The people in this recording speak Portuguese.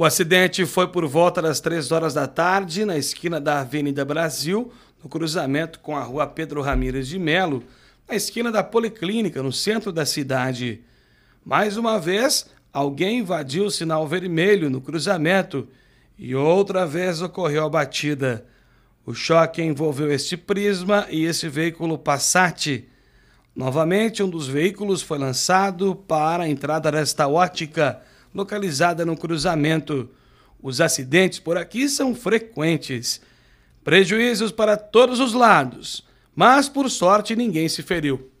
O acidente foi por volta das 3 horas da tarde, na esquina da Avenida Brasil, no cruzamento com a rua Pedro Ramírez de Melo, na esquina da Policlínica, no centro da cidade. Mais uma vez, alguém invadiu o sinal vermelho no cruzamento e outra vez ocorreu a batida. O choque envolveu este Prisma e esse veículo Passat. Novamente, um dos veículos foi lançado para a entrada desta ótica localizada no cruzamento. Os acidentes por aqui são frequentes. Prejuízos para todos os lados, mas por sorte ninguém se feriu.